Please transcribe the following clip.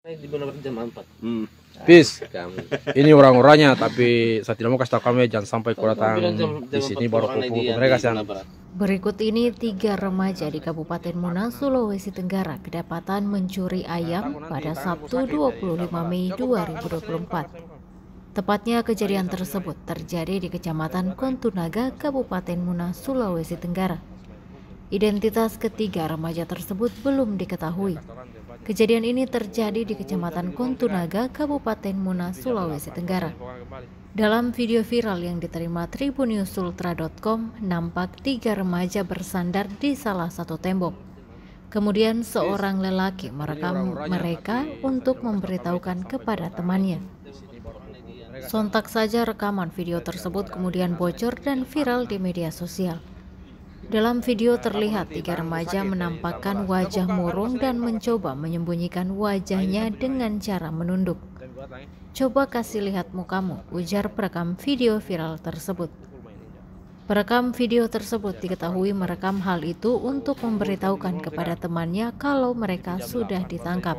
Hmm. Ya, Peace. Ini orang-orangnya tapi saya tidak mau kasih tahu kami jangan sampai kau datang di sini baru kupu. Ya, mereka sih. Berikut ini tiga remaja di Kabupaten Muna, Sulawesi Tenggara kedapatan mencuri ayam pada Sabtu 25 ya, Mei 2024. Tepatnya kejadian tersebut terjadi di Kecamatan Kontunaga, Kabupaten Muna, Sulawesi Tenggara. Identitas ketiga remaja tersebut belum diketahui. Kejadian ini terjadi di Kecamatan Kontunaga, Kabupaten Muna, Sulawesi Tenggara. Dalam video viral yang diterima tribunnews.ultra.com, nampak tiga remaja bersandar di salah satu tembok. Kemudian seorang lelaki merekam mereka untuk memberitahukan kepada temannya. Sontak saja rekaman video tersebut kemudian bocor dan viral di media sosial. Dalam video nah, terlihat tiga remaja eh, menampakkan wajah murung dan mencoba menyembunyikan wajahnya dengan cara menunduk. Coba kasih lihat mukamu, ujar perekam video viral tersebut. Perekam video tersebut diketahui merekam hal itu untuk memberitahukan kepada temannya kalau mereka sudah ditangkap.